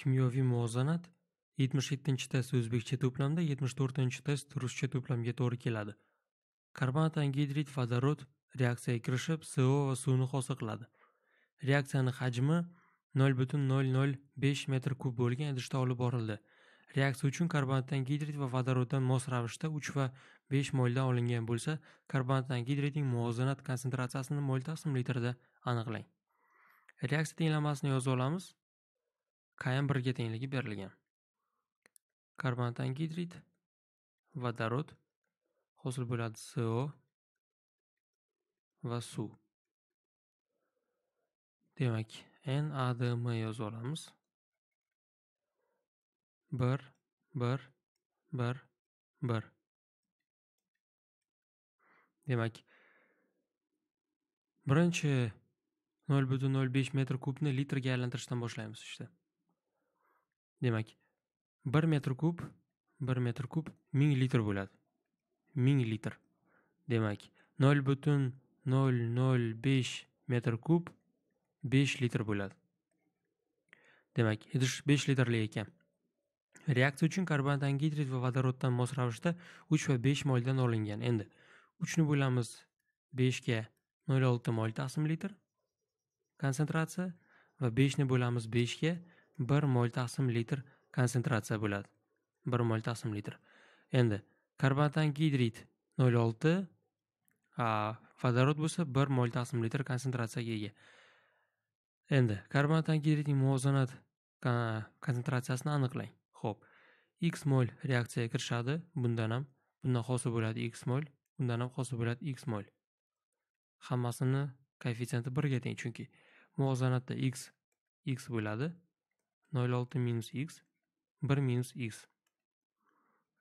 kimyoviy muvozanat yettinchi test o'zbekcha to'plamda 74 test ruscha to'plamga to'g'ri keladi. Karbonat angidrid vodorod reaksiyaga kirishib CO va suvni hosil qiladi. Reaksiyani hajmi 0.005 metr kub bo'lgan idishda olib borildi. Reaksiya uchun karbonat angidrid va vodoroddan mos ravishda 3 va 5 moldan olingan bo'lsa, karbonat angidridning muvozanat konsentratsiyasini mol taqsim litrida aniqlang. Reaksiya tenglamasini yozib olamiz. kayan birga tengligi berilgan. Karbonat angidrid, vodorod hosil bo'ladi co va suv. Demak, NADM yozib olamiz. 1 1 1 1 Demak, birinchi 0.05 metr kubni litrga aylantirishdan boshlaymiz ishda Işte. demak bir metr kub bir metr kub ming litr bo'ladi ming litr demak nol butun nol nol besh metr kub besh litr bo'ladi demak idish besh litrli ekan reaksiya uchun karbon angidrid va vodoroddan mos ravishda uch va besh moldan olingan endi uchni bo'lamiz beshga nol olti mol taqsim litr konsentratsiya va beshni bo'lamiz beshga bir mol taqsim litr konsentratsiya bo'ladi bir mol taqsim litr endi karbonatan gidrid nol olti vodorod bo'lsa bir mol taqsim litr konsentratsiyaga ega endi karbonatan gidridning muvozanat konsentratsiyasini aniqlang ho'p x mol reaksiyaga kirishadi bundan ham bundan hosil bo'ladi x mol bundan ham hosil bo'ladi x mol hammasini koeffitsiyenti birga teng chunki muvozanatda x x bo'ladi 0,6 minus x 1 minus x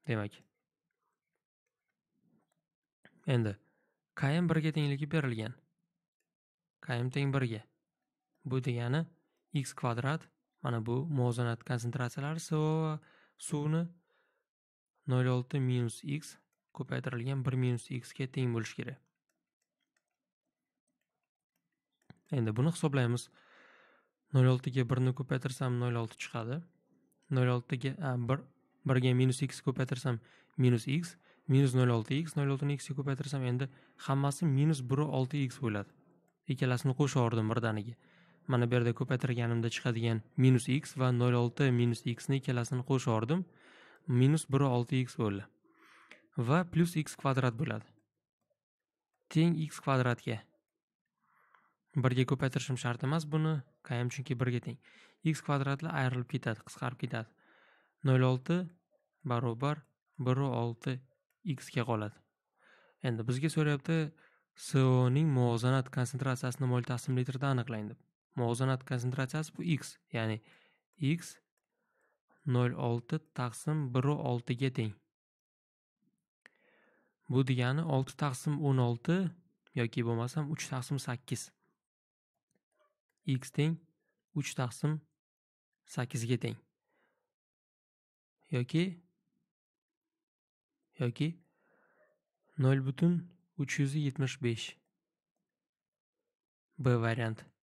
demak endi km ga tengligi berilgan km teng ga. bu degani x kvadrat mana bu muvozanat konsentratsiyalari va suvni 0,6 minus x ko'paytirilgan 1 minus x ga teng bo'lishi kerak endi buni hisoblaymiz nol oltiga birni ko'paytirsam nol olti chiqadi nol oltiga bir birga minus x ko'paytirsam minus x minus nol olti x nol oltini xga ko'paytirsam endi hammasi minus bir olti x bo'ladi ikkalasini qo'shaverdim birdaniga mana bu yerda ko'paytirganimda chiqadigan minus x va nol olti minus xni ikkalasini qo'shaverdim minus bir olti x bo'ldi va plus x kvadrat bo'ladi teng x kvadratga birga ko'paytirishim shart emas buni qayam chunki birga teng x kvadratlar ayrilib ketadi qisqarib ketadi nol olti barobar biru olti xga qoladi endi bizga so'rayapti soning muvozanat konsentratsiyasini mol taslim litrda aniqlang deb muvozanat konsentratsiyasi bu x ya'ni x nol olti taqsim biru oltiga teng bu degani olti taqsim o'n olti yoki bo'lmasam uch taqsim sakkiz x teng 3 taqsim 8 ga teng. yoki yoki 0 butun 375 b variant